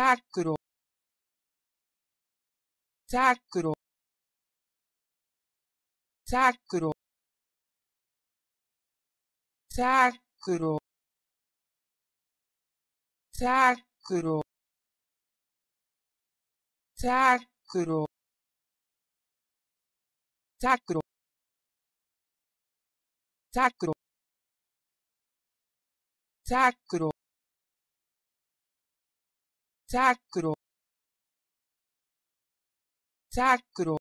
ックロックロックロックロックロックロックロザクロクロザクロザクロ